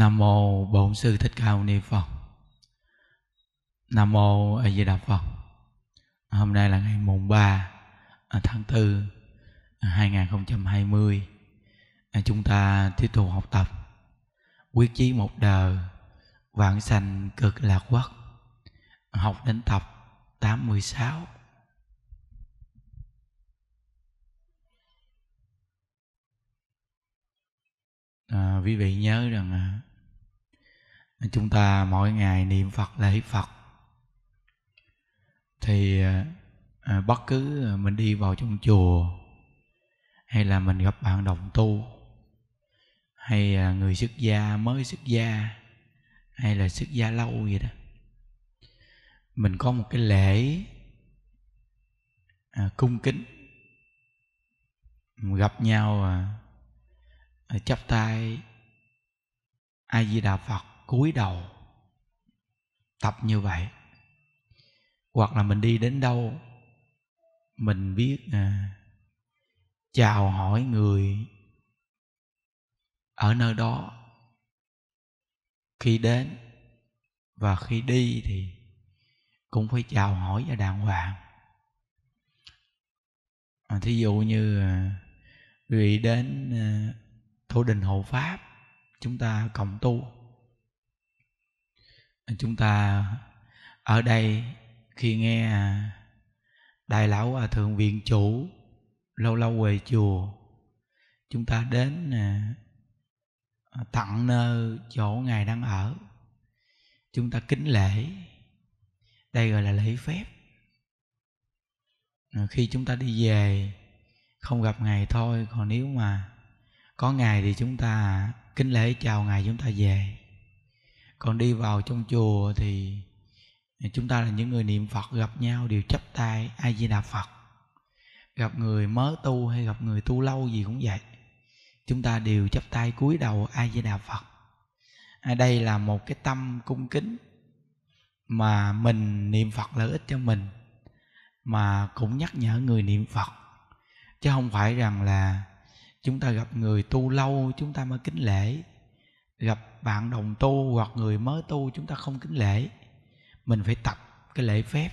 Nam mô Bổn sư Thích Ca Mâu Ni Phật. Nam mô A Di Đà Phật. Hôm nay là ngày mùng 3 à, tháng 4 2020. À, à, chúng ta tiếp tục học tập quyết chí một đời vạn sanh cực lạc quốc. Học đến tập 86. À, quý vị nhớ rằng chúng ta mỗi ngày niệm phật lễ phật thì à, à, bất cứ à, mình đi vào trong chùa hay là mình gặp bạn đồng tu hay người xuất gia mới xuất gia hay là xuất gia lâu vậy đó mình có một cái lễ cung kính gặp nhau chắp tay a di đà phật cúi đầu tập như vậy hoặc là mình đi đến đâu mình biết à, chào hỏi người ở nơi đó khi đến và khi đi thì cũng phải chào hỏi và đàng hoàng à, thí dụ như à, vị đến à, thổ đình hộ pháp chúng ta cộng tu chúng ta ở đây khi nghe đại lão hòa thượng viện chủ lâu lâu về chùa chúng ta đến à, tặng nơi chỗ ngài đang ở chúng ta kính lễ đây gọi là lễ phép à, khi chúng ta đi về không gặp ngài thôi còn nếu mà có ngài thì chúng ta kính lễ chào ngài chúng ta về còn đi vào trong chùa thì chúng ta là những người niệm phật gặp nhau đều chấp tay a di đà phật gặp người mới tu hay gặp người tu lâu gì cũng vậy chúng ta đều chấp tay cúi đầu a di đà phật à, đây là một cái tâm cung kính mà mình niệm phật lợi ích cho mình mà cũng nhắc nhở người niệm phật chứ không phải rằng là chúng ta gặp người tu lâu chúng ta mới kính lễ gặp bạn đồng tu hoặc người mới tu chúng ta không kính lễ mình phải tập cái lễ phép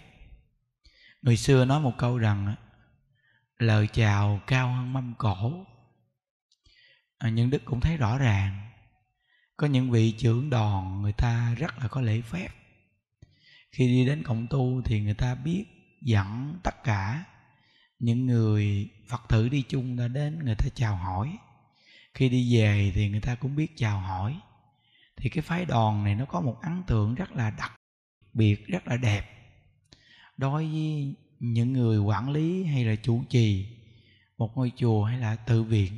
người xưa nói một câu rằng lời chào cao hơn mâm cổ à, những đức cũng thấy rõ ràng có những vị trưởng đoàn người ta rất là có lễ phép khi đi đến cộng tu thì người ta biết dẫn tất cả những người phật tử đi chung đã đến người ta chào hỏi khi đi về thì người ta cũng biết chào hỏi thì cái phái đoàn này nó có một ấn tượng rất là đặc biệt rất là đẹp đối với những người quản lý hay là chủ trì một ngôi chùa hay là tự viện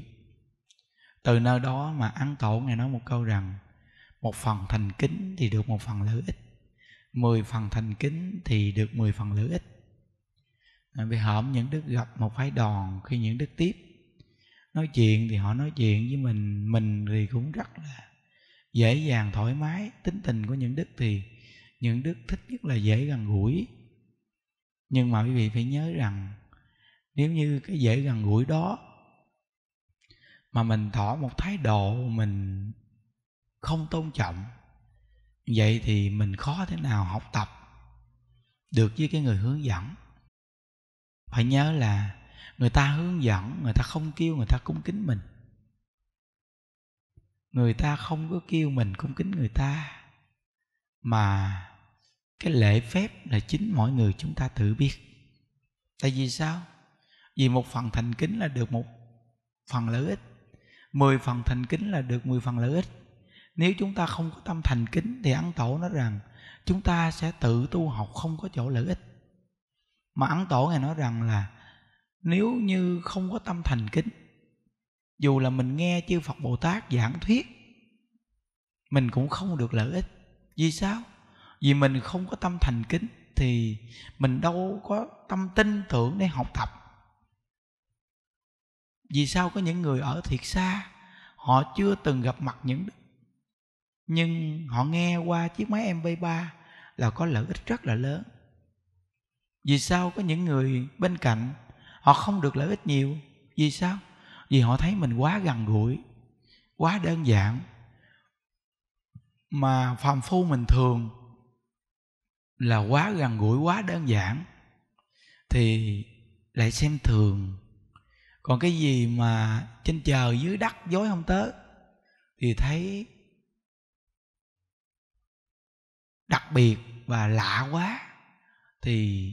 từ nơi đó mà ăn tổ ngài nói một câu rằng một phần thành kính thì được một phần lợi ích mười phần thành kính thì được mười phần lợi ích vì hởm những đức gặp một phái đoàn khi những đức tiếp nói chuyện thì họ nói chuyện với mình mình thì cũng rất là dễ dàng thoải mái tính tình của những đức thì những đức thích nhất là dễ gần gũi nhưng mà quý vị phải nhớ rằng nếu như cái dễ gần gũi đó mà mình tỏ một thái độ mình không tôn trọng vậy thì mình khó thế nào học tập được với cái người hướng dẫn phải nhớ là người ta hướng dẫn người ta không kêu người ta cung kính mình người ta không có kêu mình cung kính người ta mà cái lễ phép là chính mọi người chúng ta tự biết tại vì sao vì một phần thành kính là được một phần lợi ích mười phần thành kính là được mười phần lợi ích nếu chúng ta không có tâm thành kính thì ấn tổ nói rằng chúng ta sẽ tự tu học không có chỗ lợi ích mà ấn tổ ngài nói rằng là nếu như không có tâm thành kính dù là mình nghe chư phật bồ tát giảng thuyết mình cũng không được lợi ích vì sao vì mình không có tâm thành kính thì mình đâu có tâm tin tưởng để học tập vì sao có những người ở thiệt xa họ chưa từng gặp mặt những nhưng họ nghe qua chiếc máy mp3 là có lợi ích rất là lớn vì sao có những người bên cạnh họ không được lợi ích nhiều vì sao vì họ thấy mình quá gần gũi quá đơn giản mà phàm phu mình thường là quá gần gũi quá đơn giản thì lại xem thường còn cái gì mà trên trời dưới đất dối không tới thì thấy đặc biệt và lạ quá thì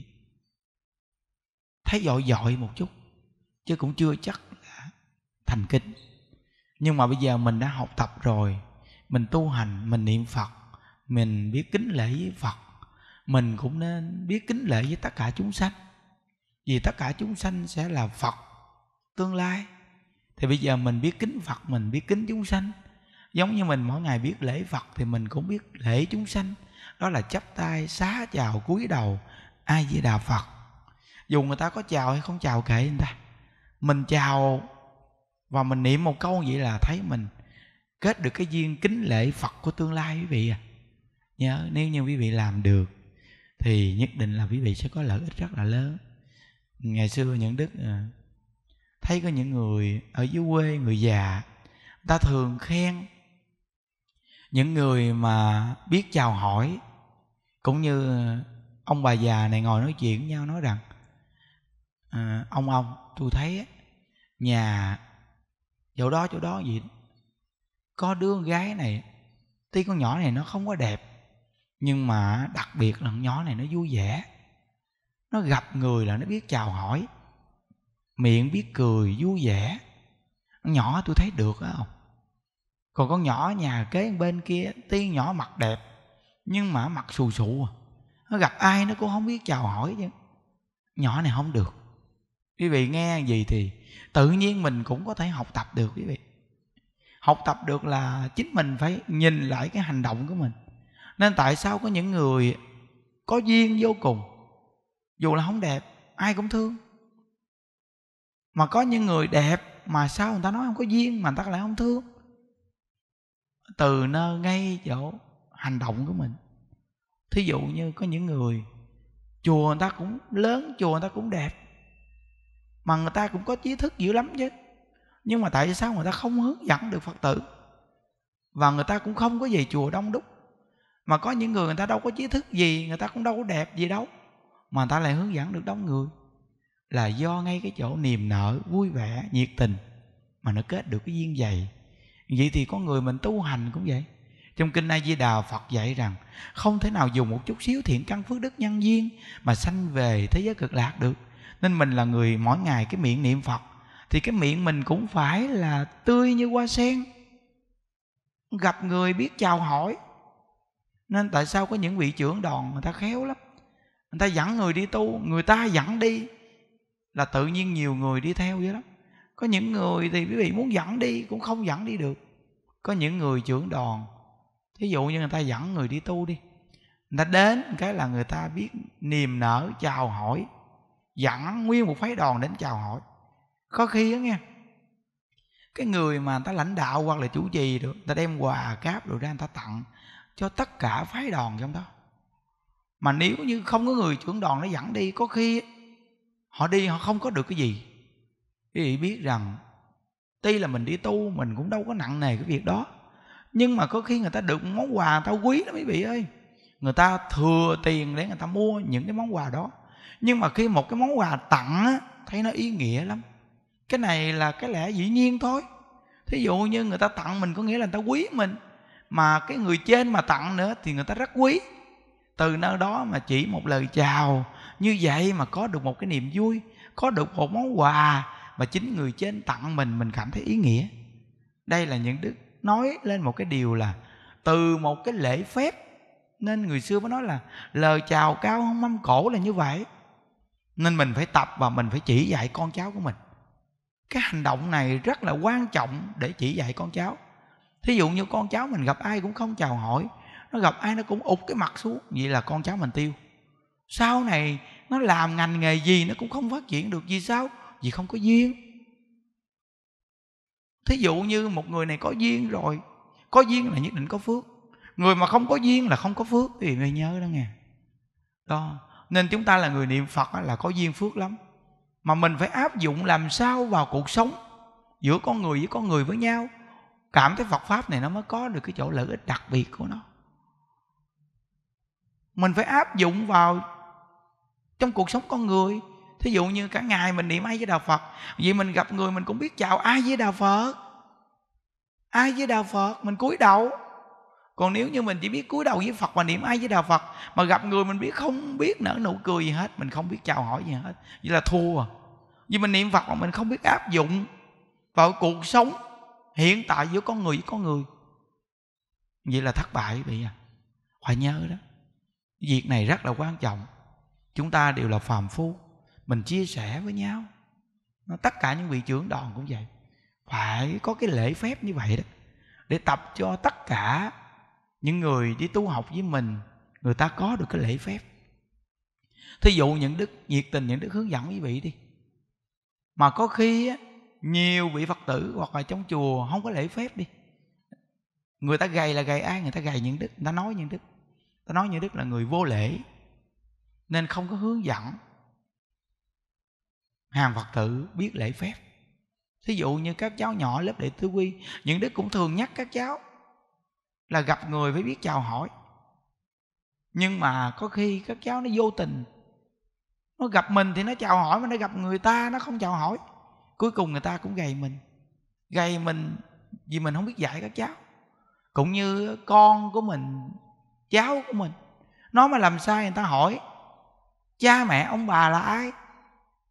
thấy dội dội một chút chứ cũng chưa chắc đã thành kính nhưng mà bây giờ mình đã học tập rồi mình tu hành mình niệm phật mình biết kính lễ với phật mình cũng nên biết kính lễ với tất cả chúng sanh vì tất cả chúng sanh sẽ là phật tương lai thì bây giờ mình biết kính phật mình biết kính chúng sanh giống như mình mỗi ngày biết lễ phật thì mình cũng biết lễ chúng sanh đó là chắp tay xá chào cúi đầu ai di đà phật dù người ta có chào hay không chào kệ người ta mình chào và mình niệm một câu vậy là thấy mình kết được cái duyên kính lễ phật của tương lai quý vị à nhớ nếu như quý vị làm được thì nhất định là quý vị sẽ có lợi ích rất là lớn ngày xưa những đức ờ, thấy có những người ở dưới quê người già ta thường khen những người mà biết chào hỏi cũng như ông bà già này ngồi nói chuyện với nhau nói rằng Ờ, ông ông tôi thấy nhà chỗ đó chỗ đó gì có đứa gái này tuy con nhỏ này nó không có đẹp nhưng mà đặc biệt là con nhỏ này nó vui vẻ nó gặp người là nó biết chào hỏi miệng biết cười vui vẻ con nhỏ tôi thấy được á không còn con nhỏ nhà kế bên kia tuy nhỏ mặt đẹp nhưng mà mặt xù xụ à. nó gặp ai nó cũng không biết chào hỏi chứ nhỏ này không được quý vị nghe gì thì tự nhiên mình cũng có thể học tập được quý vị học tập được là chính mình phải nhìn lại cái hành động của mình nên tại sao có những người có duyên vô cùng dù là không đẹp ai cũng thương mà có những người đẹp mà sao người ta nói không có duyên mà người ta lại không thương từ nơi ngay chỗ hành động của mình thí dụ như có những người chùa người ta cũng lớn chùa người ta cũng đẹp mà người ta cũng có trí thức dữ lắm chứ nhưng mà tại sao người ta không hướng dẫn được phật tử và người ta cũng không có về chùa đông đúc mà có những người người ta đâu có trí thức gì người ta cũng đâu có đẹp gì đâu mà người ta lại hướng dẫn được đông người là do ngay cái chỗ niềm nở vui vẻ nhiệt tình mà nó kết được cái duyên dày vậy thì có người mình tu hành cũng vậy trong kinh A Di Đà Phật dạy rằng không thể nào dùng một chút xíu thiện căn phước đức nhân duyên mà sanh về thế giới cực lạc được nên mình là người mỗi ngày cái miệng niệm phật thì cái miệng mình cũng phải là tươi như hoa sen gặp người biết chào hỏi nên tại sao có những vị trưởng đoàn người ta khéo lắm người ta dẫn người đi tu người ta dẫn đi là tự nhiên nhiều người đi theo vậy lắm có những người thì quý vị muốn dẫn đi cũng không dẫn đi được có những người trưởng đoàn thí dụ như người ta dẫn người đi tu đi người ta đến cái là người ta biết niềm nở chào hỏi dẫn nguyên một phái đoàn đến chào hỏi có khi á nghe cái người mà người ta lãnh đạo hoặc là chủ trì được ta đem quà cáp rồi ra người ta tặng cho tất cả phái đoàn trong đó mà nếu như không có người trưởng đoàn nó dẫn đi có khi họ đi họ không có được cái gì quý vị biết rằng tuy là mình đi tu mình cũng đâu có nặng nề cái việc đó nhưng mà có khi người ta được món quà người ta quý lắm quý vị ơi người ta thừa tiền để người ta mua những cái món quà đó nhưng mà khi một cái món quà tặng á thấy nó ý nghĩa lắm cái này là cái lẽ dĩ nhiên thôi thí dụ như người ta tặng mình có nghĩa là người ta quý mình mà cái người trên mà tặng nữa thì người ta rất quý từ nơi đó mà chỉ một lời chào như vậy mà có được một cái niềm vui có được một món quà mà chính người trên tặng mình mình cảm thấy ý nghĩa đây là những đức nói lên một cái điều là từ một cái lễ phép nên người xưa mới nói là lời chào cao hơn mâm cổ là như vậy nên mình phải tập và mình phải chỉ dạy con cháu của mình cái hành động này rất là quan trọng để chỉ dạy con cháu thí dụ như con cháu mình gặp ai cũng không chào hỏi nó gặp ai nó cũng ụt cái mặt xuống vậy là con cháu mình tiêu sau này nó làm ngành nghề gì nó cũng không phát triển được vì sao vì không có duyên thí dụ như một người này có duyên rồi có duyên là nhất định có phước người mà không có duyên là không có phước thì phải nhớ đó nghe đó nên chúng ta là người niệm phật là có duyên phước lắm mà mình phải áp dụng làm sao vào cuộc sống giữa con người với con người với nhau cảm thấy phật pháp này nó mới có được cái chỗ lợi ích đặc biệt của nó mình phải áp dụng vào trong cuộc sống con người thí dụ như cả ngày mình niệm ai với đạo phật vì mình gặp người mình cũng biết chào ai với đạo phật ai với đạo phật mình cúi đầu còn nếu như mình chỉ biết cúi đầu với phật và niệm ai với đạo phật mà gặp người mình biết không biết nở nụ cười gì hết mình không biết chào hỏi gì hết vậy là thua vì mình niệm phật mà mình không biết áp dụng vào cuộc sống hiện tại giữa con người với con người vậy là thất bại vậy à phải nhớ đó việc này rất là quan trọng chúng ta đều là phàm phu mình chia sẻ với nhau tất cả những vị trưởng đoàn cũng vậy phải có cái lễ phép như vậy đó để tập cho tất cả những người đi tu học với mình người ta có được cái lễ phép thí dụ những đức nhiệt tình những đức hướng dẫn quý vị đi mà có khi á, nhiều vị phật tử hoặc là trong chùa không có lễ phép đi người ta gầy là gầy ai người ta gầy những đức người ta nói những đức ta nói những đức là người vô lễ nên không có hướng dẫn hàng phật tử biết lễ phép thí dụ như các cháu nhỏ lớp đệ tứ quy những đức cũng thường nhắc các cháu là gặp người phải biết chào hỏi nhưng mà có khi các cháu nó vô tình nó gặp mình thì nó chào hỏi mà nó gặp người ta nó không chào hỏi cuối cùng người ta cũng gầy mình gầy mình vì mình không biết dạy các cháu cũng như con của mình cháu của mình nó mà làm sai người ta hỏi cha mẹ ông bà là ai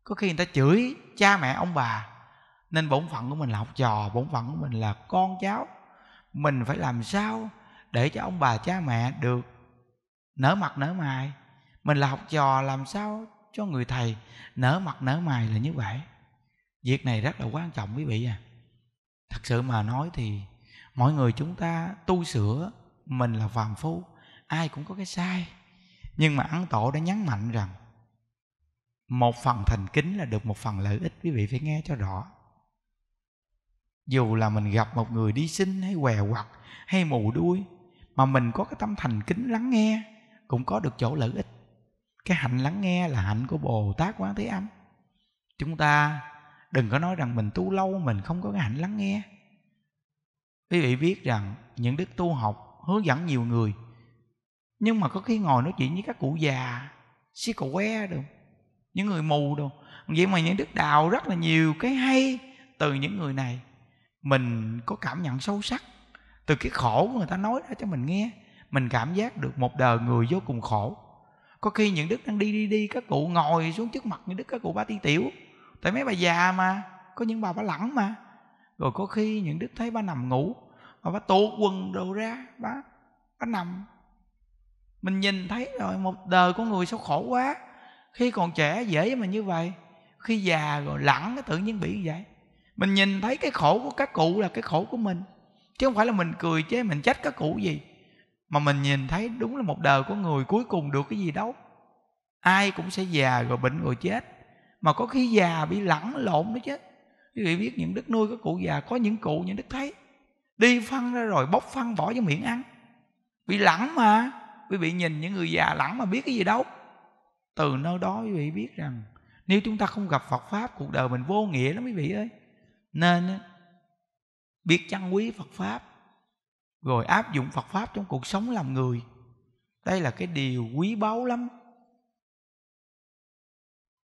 có khi người ta chửi cha mẹ ông bà nên bổn phận của mình là học trò bổn phận của mình là con cháu mình phải làm sao để cho ông bà cha mẹ được nở mặt nở mày mình là học trò làm sao cho người thầy nở mặt nở mày là như vậy việc này rất là quan trọng quý vị à thật sự mà nói thì mọi người chúng ta tu sửa mình là phàm phu ai cũng có cái sai nhưng mà ấn tổ đã nhấn mạnh rằng một phần thành kính là được một phần lợi ích quý vị phải nghe cho rõ dù là mình gặp một người đi sinh hay què quặt hay mù đuôi mà mình có cái tâm thành kính lắng nghe cũng có được chỗ lợi ích cái hạnh lắng nghe là hạnh của bồ tát quán thế âm chúng ta đừng có nói rằng mình tu lâu mình không có cái hạnh lắng nghe quý vị biết rằng những đức tu học hướng dẫn nhiều người nhưng mà có khi ngồi nói chuyện với các cụ già xí cụ que đâu những người mù đâu vậy mà những đức đạo rất là nhiều cái hay từ những người này mình có cảm nhận sâu sắc từ cái khổ của người ta nói ra cho mình nghe mình cảm giác được một đời người vô cùng khổ có khi những đức đang đi đi đi các cụ ngồi xuống trước mặt những đức các cụ ba ti tiểu tại mấy bà già mà có những bà bà lẳng mà rồi có khi những đức thấy ba nằm ngủ mà bà tuột quần đồ ra ba, ba nằm mình nhìn thấy rồi một đời con người sao khổ quá khi còn trẻ dễ mà như vậy khi già rồi lẳng tự nhiên bị vậy mình nhìn thấy cái khổ của các cụ là cái khổ của mình chứ không phải là mình cười chứ mình trách các cụ gì mà mình nhìn thấy đúng là một đời của người cuối cùng được cái gì đâu ai cũng sẽ già rồi bệnh rồi chết mà có khi già bị lẫn lộn nữa chứ quý vị biết những đức nuôi các cụ già có những cụ những đức thấy đi phân ra rồi bóc phân bỏ vô miệng ăn bị lẫn mà quý vị nhìn những người già lẫn mà biết cái gì đâu từ nơi đó quý vị biết rằng nếu chúng ta không gặp phật pháp cuộc đời mình vô nghĩa lắm quý vị ơi nên biết trân quý phật pháp rồi áp dụng phật pháp trong cuộc sống làm người đây là cái điều quý báu lắm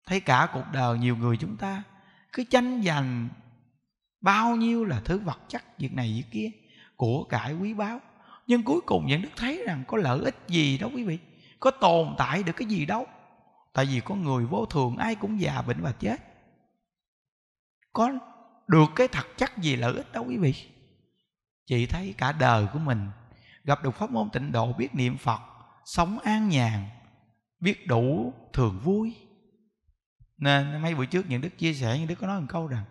thấy cả cuộc đời nhiều người chúng ta cứ tranh giành bao nhiêu là thứ vật chất việc này việc kia của cải quý báu nhưng cuối cùng những đức thấy rằng có lợi ích gì đâu quý vị có tồn tại được cái gì đâu tại vì có người vô thường ai cũng già bệnh và chết có được cái thật chắc gì lợi ích đâu quý vị chị thấy cả đời của mình gặp được pháp môn tịnh độ biết niệm phật sống an nhàn biết đủ thường vui nên mấy buổi trước những đức chia sẻ những đức có nói một câu rằng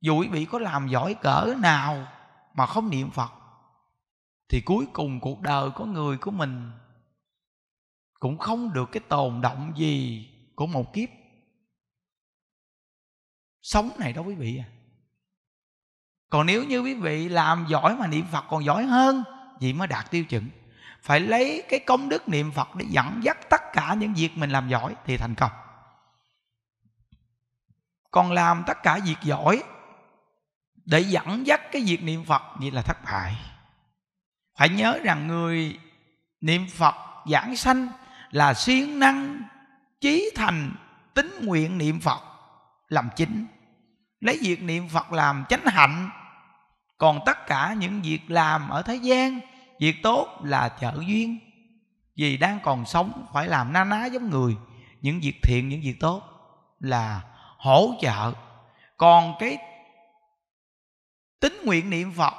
dù quý vị có làm giỏi cỡ nào mà không niệm phật thì cuối cùng cuộc đời của người của mình cũng không được cái tồn động gì của một kiếp sống này đó quý vị à còn nếu như quý vị làm giỏi mà niệm phật còn giỏi hơn vậy mới đạt tiêu chuẩn phải lấy cái công đức niệm phật để dẫn dắt tất cả những việc mình làm giỏi thì thành công còn làm tất cả việc giỏi để dẫn dắt cái việc niệm phật vậy là thất bại phải nhớ rằng người niệm phật giảng sanh là siêng năng trí thành tính nguyện niệm phật làm chính lấy việc niệm phật làm chánh hạnh còn tất cả những việc làm ở thế gian việc tốt là trợ duyên vì đang còn sống phải làm na ná giống người những việc thiện những việc tốt là hỗ trợ còn cái tính nguyện niệm phật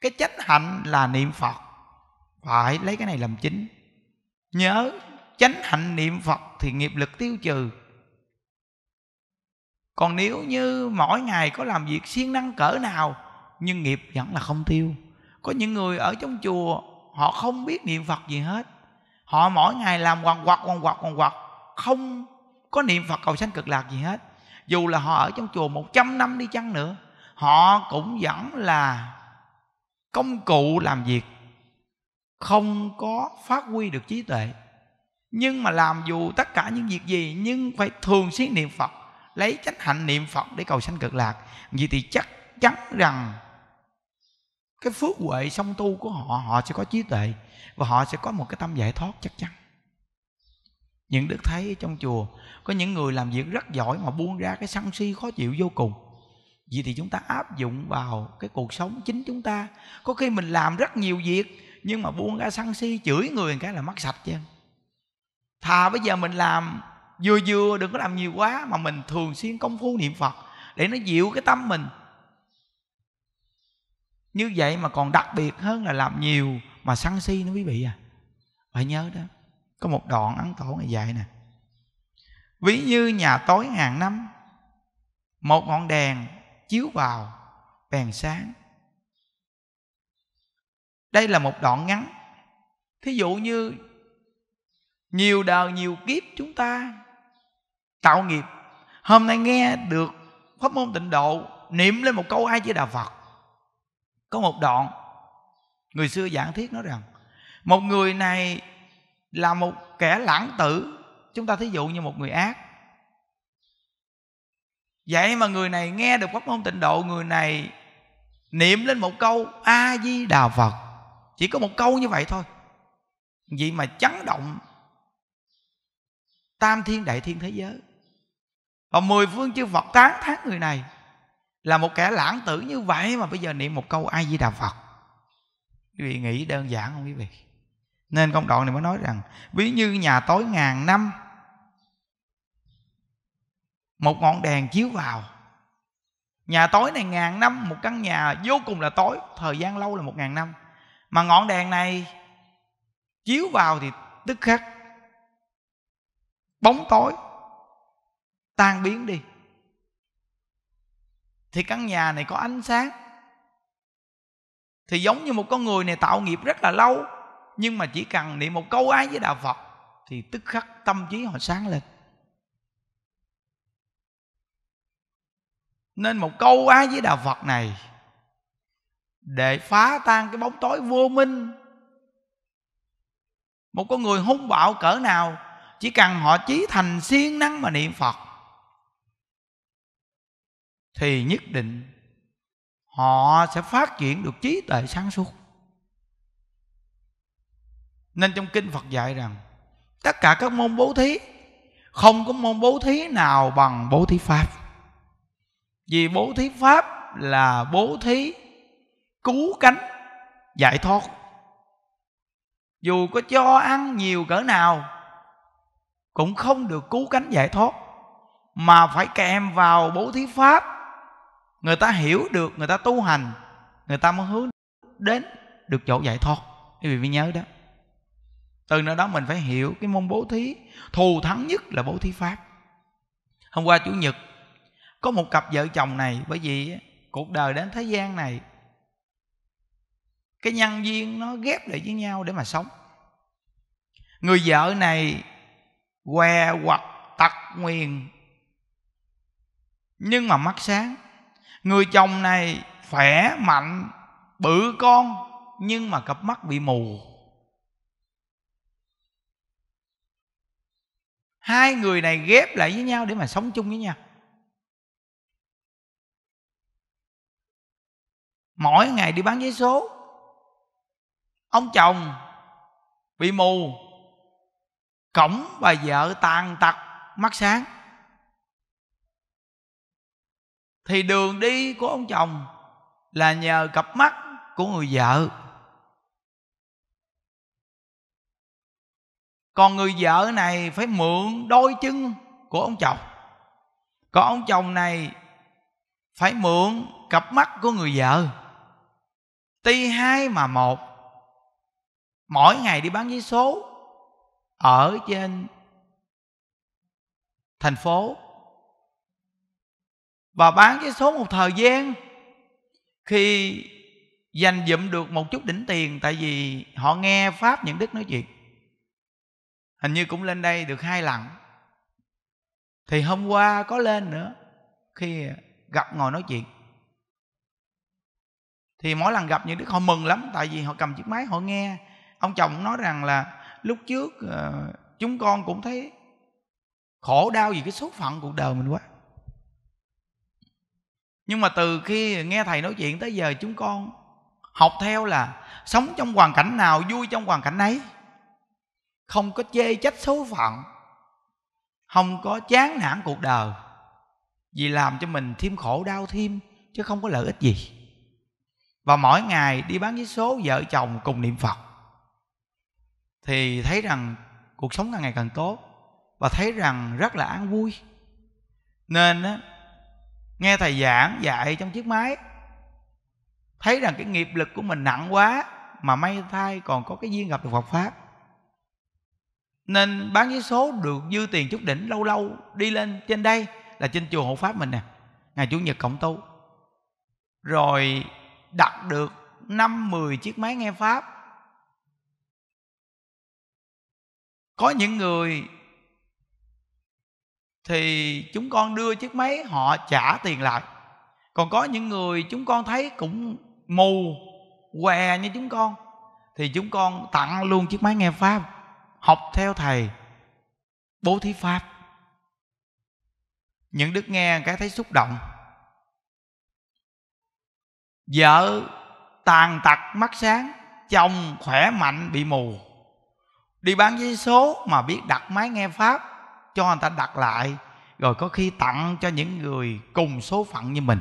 cái chánh hạnh là niệm phật phải lấy cái này làm chính nhớ chánh hạnh niệm phật thì nghiệp lực tiêu trừ còn nếu như mỗi ngày có làm việc siêng năng cỡ nào nhưng nghiệp vẫn là không tiêu có những người ở trong chùa họ không biết niệm phật gì hết họ mỗi ngày làm quằn quặt quằn quặt quằn quặt không có niệm phật cầu sanh cực lạc gì hết dù là họ ở trong chùa 100 năm đi chăng nữa họ cũng vẫn là công cụ làm việc không có phát huy được trí tuệ nhưng mà làm dù tất cả những việc gì nhưng phải thường xuyên niệm phật lấy chánh hạnh niệm phật để cầu sanh cực lạc vì thì chắc chắn rằng cái phước huệ song tu của họ họ sẽ có trí tuệ và họ sẽ có một cái tâm giải thoát chắc chắn những đức thấy trong chùa có những người làm việc rất giỏi mà buông ra cái sân si khó chịu vô cùng vì thì chúng ta áp dụng vào cái cuộc sống chính chúng ta có khi mình làm rất nhiều việc nhưng mà buông ra sân si chửi người cái là mắc sạch chứ thà bây giờ mình làm vừa vừa đừng có làm nhiều quá mà mình thường xuyên công phu niệm phật để nó dịu cái tâm mình như vậy mà còn đặc biệt hơn là làm nhiều mà sân si nữa quý vị à phải nhớ đó có một đoạn ấn tổ ngày dạy nè ví như nhà tối ngàn năm một ngọn đèn chiếu vào bèn sáng đây là một đoạn ngắn thí dụ như nhiều đời nhiều kiếp chúng ta tạo nghiệp hôm nay nghe được pháp môn tịnh độ niệm lên một câu ai chỉ đà phật có một đoạn người xưa giảng thiết nói rằng một người này là một kẻ lãng tử chúng ta thí dụ như một người ác vậy mà người này nghe được pháp môn tịnh độ người này niệm lên một câu a di đà phật chỉ có một câu như vậy thôi vậy mà chấn động tam thiên đại thiên thế giới và mười phương chư phật tán thán người này là một kẻ lãng tử như vậy mà bây giờ niệm một câu ai di đà phật quý vị nghĩ đơn giản không quý vị nên công đoạn này mới nói rằng ví như nhà tối ngàn năm một ngọn đèn chiếu vào nhà tối này ngàn năm một căn nhà vô cùng là tối thời gian lâu là một ngàn năm mà ngọn đèn này chiếu vào thì tức khắc bóng tối tan biến đi thì căn nhà này có ánh sáng thì giống như một con người này tạo nghiệp rất là lâu nhưng mà chỉ cần niệm một câu ái với đạo phật thì tức khắc tâm trí họ sáng lên nên một câu ái với đạo phật này để phá tan cái bóng tối vô minh một con người hung bạo cỡ nào chỉ cần họ chí thành siêng năng mà niệm phật thì nhất định họ sẽ phát triển được trí tuệ sáng suốt nên trong kinh phật dạy rằng tất cả các môn bố thí không có môn bố thí nào bằng bố thí pháp vì bố thí pháp là bố thí cứu cánh giải thoát dù có cho ăn nhiều cỡ nào cũng không được cứu cánh giải thoát mà phải kèm vào bố thí pháp người ta hiểu được người ta tu hành người ta mới hướng đến được chỗ giải thoát quý vị mới nhớ đó từ nơi đó mình phải hiểu cái môn bố thí thù thắng nhất là bố thí pháp hôm qua chủ nhật có một cặp vợ chồng này bởi vì cuộc đời đến thế gian này cái nhân duyên nó ghép lại với nhau để mà sống người vợ này què hoặc tật nguyền nhưng mà mắt sáng người chồng này khỏe mạnh bự con nhưng mà cặp mắt bị mù hai người này ghép lại với nhau để mà sống chung với nhau mỗi ngày đi bán giấy số ông chồng bị mù cổng bà vợ tàn tật mắt sáng thì đường đi của ông chồng là nhờ cặp mắt của người vợ còn người vợ này phải mượn đôi chân của ông chồng còn ông chồng này phải mượn cặp mắt của người vợ ti hai mà một mỗi ngày đi bán giấy số ở trên thành phố và bán vé số một thời gian khi dành dụm được một chút đỉnh tiền tại vì họ nghe pháp những đức nói chuyện hình như cũng lên đây được hai lần thì hôm qua có lên nữa khi gặp ngồi nói chuyện thì mỗi lần gặp những đức họ mừng lắm tại vì họ cầm chiếc máy họ nghe ông chồng nói rằng là lúc trước ờ, chúng con cũng thấy khổ đau vì cái số phận cuộc đời mình quá nhưng mà từ khi nghe thầy nói chuyện tới giờ chúng con học theo là sống trong hoàn cảnh nào vui trong hoàn cảnh ấy không có chê trách số phận không có chán nản cuộc đời vì làm cho mình thêm khổ đau thêm chứ không có lợi ích gì và mỗi ngày đi bán vé số vợ chồng cùng niệm phật thì thấy rằng cuộc sống càng ngày càng tốt và thấy rằng rất là an vui nên nghe thầy giảng dạy trong chiếc máy thấy rằng cái nghiệp lực của mình nặng quá mà may thay còn có cái duyên gặp được Phật pháp nên bán giấy số được dư tiền chút đỉnh lâu lâu đi lên trên đây là trên chùa hộ pháp mình nè ngày chủ nhật cộng tu rồi đặt được năm mười chiếc máy nghe pháp có những người thì chúng con đưa chiếc máy họ trả tiền lại còn có những người chúng con thấy cũng mù què như chúng con thì chúng con tặng luôn chiếc máy nghe pháp học theo thầy bố thí pháp những đức nghe cái thấy xúc động vợ tàn tật mắt sáng chồng khỏe mạnh bị mù đi bán giấy số mà biết đặt máy nghe pháp cho người ta đặt lại rồi có khi tặng cho những người cùng số phận như mình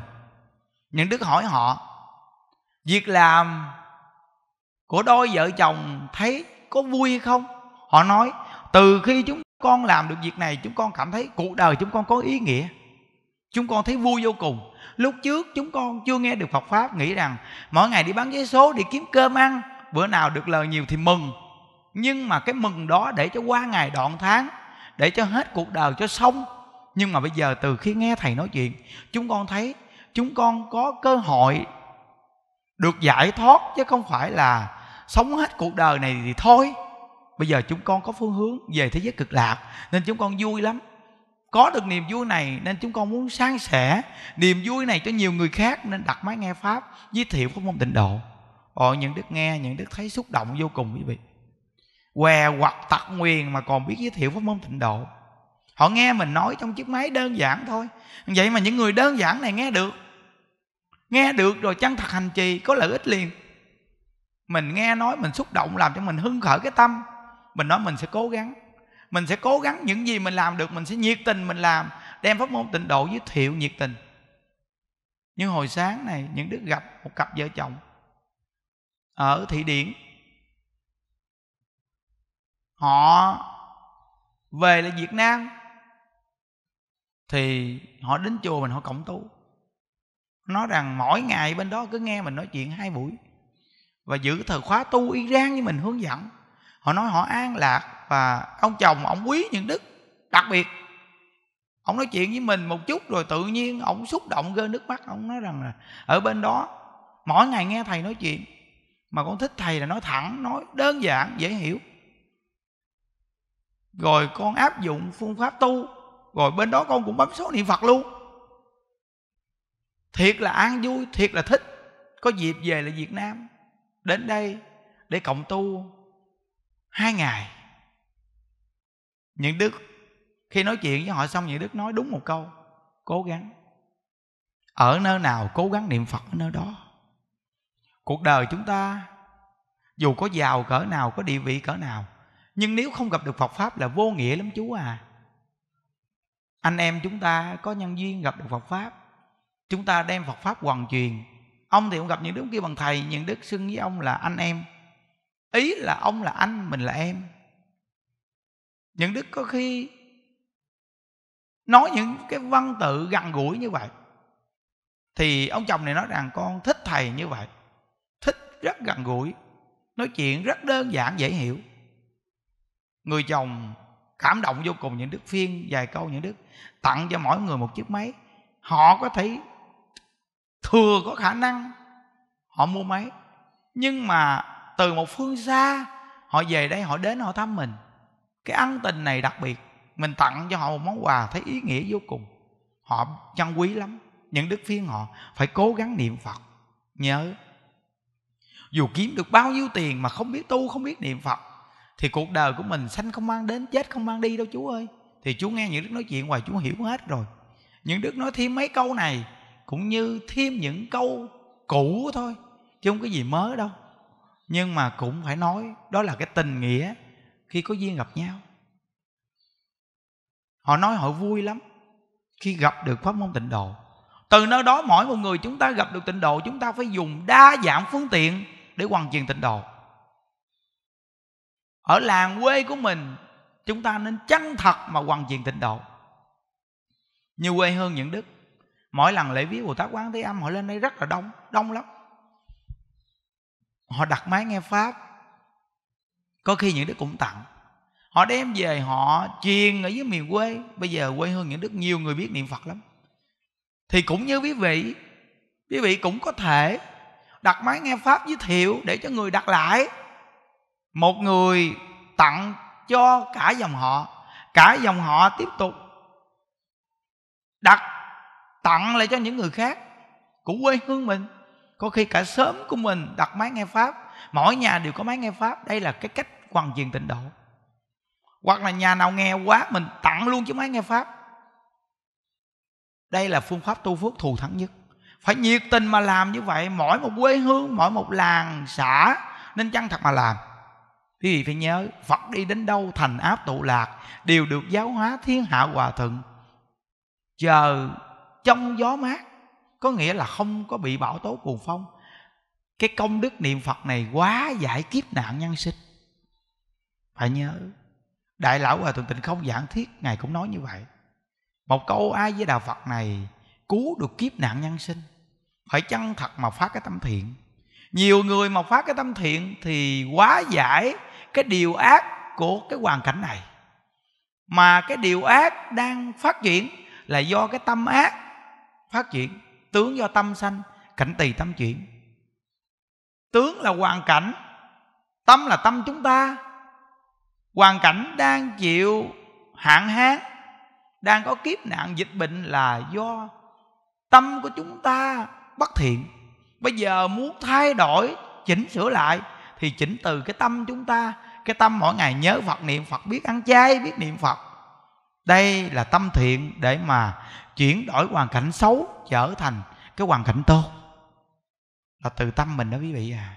những đức hỏi họ việc làm của đôi vợ chồng thấy có vui hay không họ nói từ khi chúng con làm được việc này chúng con cảm thấy cuộc đời chúng con có ý nghĩa chúng con thấy vui vô cùng lúc trước chúng con chưa nghe được phật pháp nghĩ rằng mỗi ngày đi bán giấy số để kiếm cơm ăn bữa nào được lời nhiều thì mừng nhưng mà cái mừng đó để cho qua ngày đoạn tháng để cho hết cuộc đời cho xong nhưng mà bây giờ từ khi nghe thầy nói chuyện chúng con thấy chúng con có cơ hội được giải thoát chứ không phải là sống hết cuộc đời này thì thôi bây giờ chúng con có phương hướng về thế giới cực lạc nên chúng con vui lắm có được niềm vui này nên chúng con muốn san sẻ niềm vui này cho nhiều người khác nên đặt máy nghe pháp giới thiệu pháp môn tịnh độ họ những đức nghe những đức thấy xúc động vô cùng quý vị què hoặc tật nguyền mà còn biết giới thiệu pháp môn tịnh độ họ nghe mình nói trong chiếc máy đơn giản thôi vậy mà những người đơn giản này nghe được nghe được rồi chân thật hành trì có lợi ích liền mình nghe nói mình xúc động làm cho mình hưng khởi cái tâm mình nói mình sẽ cố gắng mình sẽ cố gắng những gì mình làm được mình sẽ nhiệt tình mình làm đem pháp môn tịnh độ giới thiệu nhiệt tình nhưng hồi sáng này những đứa gặp một cặp vợ chồng ở thị điển họ về lại việt nam thì họ đến chùa mình họ cộng tu nói rằng mỗi ngày bên đó cứ nghe mình nói chuyện hai buổi và giữ thời khóa tu y rang như mình hướng dẫn họ nói họ an lạc và ông chồng ông quý những đức đặc biệt ông nói chuyện với mình một chút rồi tự nhiên ông xúc động rơi nước mắt ông nói rằng là ở bên đó mỗi ngày nghe thầy nói chuyện mà con thích thầy là nói thẳng nói đơn giản dễ hiểu rồi con áp dụng phương pháp tu rồi bên đó con cũng bấm số niệm phật luôn thiệt là an vui thiệt là thích có dịp về là việt nam đến đây để cộng tu hai ngày những đức khi nói chuyện với họ xong những đức nói đúng một câu cố gắng ở nơi nào cố gắng niệm phật ở nơi đó cuộc đời chúng ta dù có giàu cỡ nào có địa vị cỡ nào nhưng nếu không gặp được phật pháp là vô nghĩa lắm chú à anh em chúng ta có nhân duyên gặp được phật pháp chúng ta đem phật pháp hoàn truyền ông thì cũng gặp những đứa kia bằng thầy những đức xưng với ông là anh em ý là ông là anh mình là em những đức có khi nói những cái văn tự gần gũi như vậy thì ông chồng này nói rằng con thích thầy như vậy thích rất gần gũi nói chuyện rất đơn giản dễ hiểu người chồng cảm động vô cùng những đức phiên vài câu những đức tặng cho mỗi người một chiếc máy họ có thể thừa có khả năng họ mua máy nhưng mà từ một phương xa họ về đây họ đến họ thăm mình cái ân tình này đặc biệt mình tặng cho họ một món quà thấy ý nghĩa vô cùng họ trân quý lắm những đức phiên họ phải cố gắng niệm phật nhớ dù kiếm được bao nhiêu tiền mà không biết tu không biết niệm phật thì cuộc đời của mình sanh không mang đến chết không mang đi đâu chú ơi thì chú nghe những đức nói chuyện hoài chú hiểu hết rồi những đức nói thêm mấy câu này cũng như thêm những câu cũ thôi chứ không có gì mới đâu nhưng mà cũng phải nói đó là cái tình nghĩa khi có duyên gặp nhau họ nói họ vui lắm khi gặp được pháp môn tịnh độ từ nơi đó mỗi một người chúng ta gặp được tịnh độ chúng ta phải dùng đa dạng phương tiện để hoàn thiện tịnh độ ở làng quê của mình chúng ta nên chân thật mà hoàn truyền tịnh độ như quê hương những đức mỗi lần lễ viếng bồ tát quán thế âm họ lên đây rất là đông đông lắm họ đặt máy nghe pháp có khi những đức cũng tặng họ đem về họ truyền ở dưới miền quê bây giờ quê hương những đức nhiều người biết niệm phật lắm thì cũng như quý vị quý vị cũng có thể đặt máy nghe pháp giới thiệu để cho người đặt lại một người tặng cho cả dòng họ cả dòng họ tiếp tục đặt tặng lại cho những người khác của quê hương mình có khi cả sớm của mình đặt máy nghe pháp mỗi nhà đều có máy nghe pháp đây là cái cách hoàn thiện tịnh độ hoặc là nhà nào nghe quá mình tặng luôn chiếc máy nghe pháp đây là phương pháp tu phước thù thắng nhất phải nhiệt tình mà làm như vậy mỗi một quê hương mỗi một làng xã nên chăng thật mà làm quý vị phải nhớ phật đi đến đâu thành áp tụ lạc đều được giáo hóa thiên hạ hòa thuận chờ trong gió mát có nghĩa là không có bị bão tố cuồng phong cái công đức niệm phật này quá giải kiếp nạn nhân sinh phải nhớ đại lão hòa thượng tịnh không giảng thiết ngài cũng nói như vậy một câu ai với đạo phật này cứu được kiếp nạn nhân sinh phải chân thật mà phát cái tâm thiện nhiều người mà phát cái tâm thiện thì quá giải cái điều ác của cái hoàn cảnh này mà cái điều ác đang phát triển là do cái tâm ác phát triển tướng do tâm sanh cảnh tỳ tâm chuyển tướng là hoàn cảnh tâm là tâm chúng ta hoàn cảnh đang chịu hạn hán đang có kiếp nạn dịch bệnh là do tâm của chúng ta bất thiện bây giờ muốn thay đổi chỉnh sửa lại thì chỉnh từ cái tâm chúng ta cái tâm mỗi ngày nhớ phật niệm phật biết ăn chay biết niệm phật đây là tâm thiện để mà chuyển đổi hoàn cảnh xấu trở thành cái hoàn cảnh tốt là từ tâm mình đó quý vị à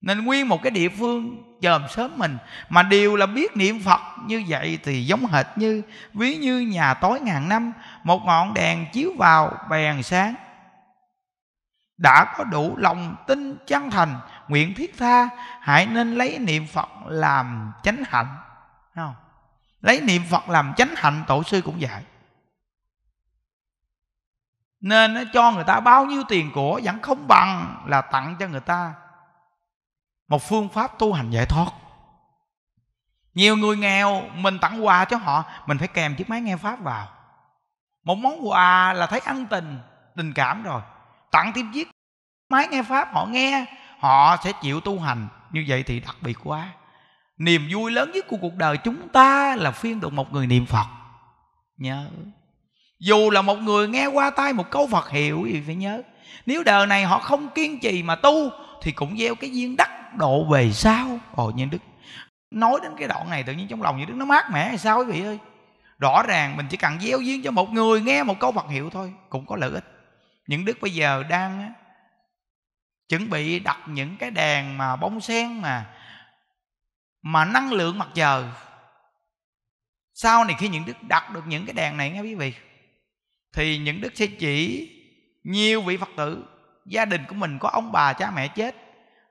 nên nguyên một cái địa phương chờm sớm mình mà đều là biết niệm phật như vậy thì giống hệt như ví như nhà tối ngàn năm một ngọn đèn chiếu vào bèn sáng đã có đủ lòng tin chân thành nguyện thiết tha hãy nên lấy niệm phật làm chánh hạnh không lấy niệm phật làm chánh hạnh tổ sư cũng dạy nên nó cho người ta bao nhiêu tiền của vẫn không bằng là tặng cho người ta một phương pháp tu hành giải thoát nhiều người nghèo mình tặng quà cho họ mình phải kèm chiếc máy nghe pháp vào một món quà là thấy ân tình tình cảm rồi tặng thêm chiếc máy nghe pháp họ nghe họ sẽ chịu tu hành như vậy thì đặc biệt quá niềm vui lớn nhất của cuộc đời chúng ta là phiên được một người niệm phật nhớ dù là một người nghe qua tai một câu phật hiệu gì phải nhớ nếu đời này họ không kiên trì mà tu thì cũng gieo cái duyên đắc độ về sau ồ nhân đức nói đến cái đoạn này tự nhiên trong lòng như đức nó mát mẻ hay sao quý vị ơi rõ ràng mình chỉ cần gieo duyên cho một người nghe một câu phật hiệu thôi cũng có lợi ích những đức bây giờ đang chuẩn bị đặt những cái đèn mà bông sen mà mà năng lượng mặt trời sau này khi những đức đặt được những cái đèn này nghe quý vị thì những đức sẽ chỉ nhiều vị phật tử gia đình của mình có ông bà cha mẹ chết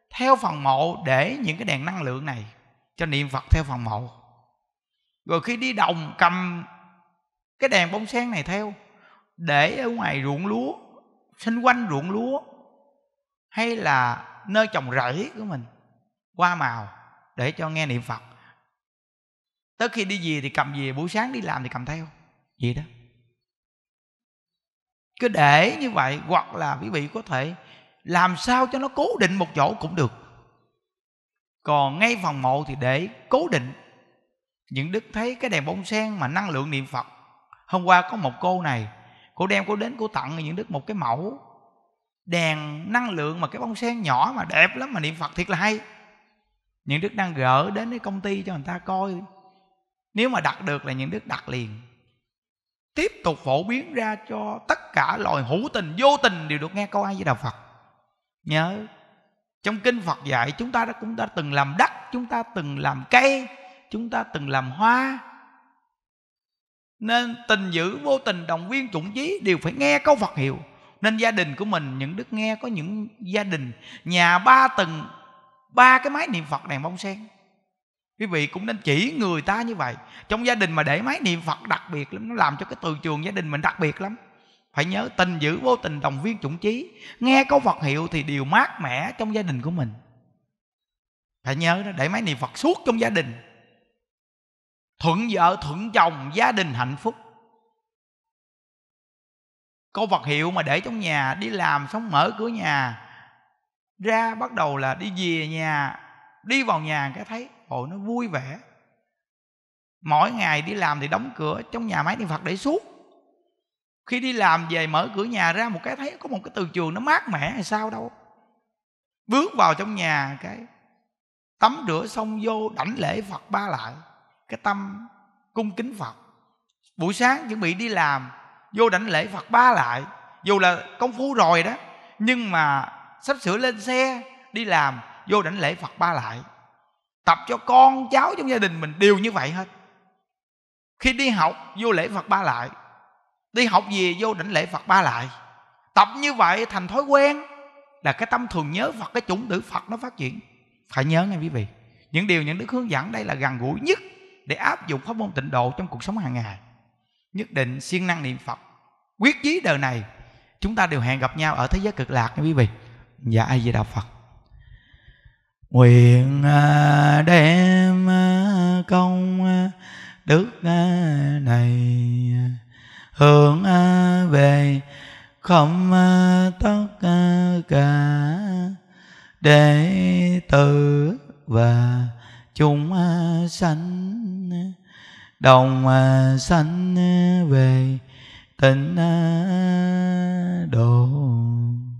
theo phần mộ để những cái đèn năng lượng này cho niệm phật theo phần mộ rồi khi đi đồng cầm cái đèn bông sen này theo để ở ngoài ruộng lúa xung quanh ruộng lúa hay là nơi trồng rẫy của mình qua màu để cho nghe niệm phật tới khi đi về thì cầm về buổi sáng đi làm thì cầm theo gì đó cứ để như vậy hoặc là quý vị có thể làm sao cho nó cố định một chỗ cũng được còn ngay phòng mộ thì để cố định những đức thấy cái đèn bông sen mà năng lượng niệm phật hôm qua có một cô này cô đem cô đến cô tặng những đức một cái mẫu đèn năng lượng mà cái bông sen nhỏ mà đẹp lắm mà niệm phật thiệt là hay những đức đang gỡ đến cái công ty cho người ta coi nếu mà đặt được là những đức đặt liền tiếp tục phổ biến ra cho tất cả loài hữu tình vô tình đều được nghe câu ai với đạo phật nhớ trong kinh phật dạy chúng ta đã cũng đã từng làm đất chúng ta từng làm cây chúng ta từng làm hoa nên tình dữ vô tình đồng viên chủng chí đều phải nghe câu phật hiệu nên gia đình của mình những đức nghe có những gia đình nhà ba tầng ba cái máy niệm phật đèn bông sen quý vị cũng nên chỉ người ta như vậy trong gia đình mà để máy niệm phật đặc biệt lắm nó làm cho cái từ trường gia đình mình đặc biệt lắm phải nhớ tình giữ vô tình đồng viên chủng trí nghe câu phật hiệu thì điều mát mẻ trong gia đình của mình phải nhớ đó để máy niệm phật suốt trong gia đình thuận vợ thuận chồng gia đình hạnh phúc Câu vật hiệu mà để trong nhà Đi làm xong mở cửa nhà Ra bắt đầu là đi về nhà Đi vào nhà cái thấy Ồ nó vui vẻ Mỗi ngày đi làm thì đóng cửa Trong nhà máy điện Phật để suốt Khi đi làm về mở cửa nhà ra Một cái thấy có một cái từ trường nó mát mẻ hay sao đâu Bước vào trong nhà cái Tắm rửa xong vô đảnh lễ Phật ba lại Cái tâm cung kính Phật Buổi sáng chuẩn bị đi làm vô đảnh lễ phật ba lại dù là công phu rồi đó nhưng mà sắp sửa lên xe đi làm vô đảnh lễ phật ba lại tập cho con cháu trong gia đình mình đều như vậy hết khi đi học vô lễ phật ba lại đi học về vô đảnh lễ phật ba lại tập như vậy thành thói quen là cái tâm thường nhớ phật cái chủng tử phật nó phát triển phải nhớ nghe quý vị những điều những đức hướng dẫn đây là gần gũi nhất để áp dụng pháp môn tịnh độ trong cuộc sống hàng ngày nhất định siêng năng niệm phật quyết chí đời này chúng ta đều hẹn gặp nhau ở thế giới cực lạc nha quý vị và ai về đạo phật nguyện à, đem à, công à, đức này hướng về không tất cả đệ tử và chúng sanh đồng à, sanh về tịnh à, độ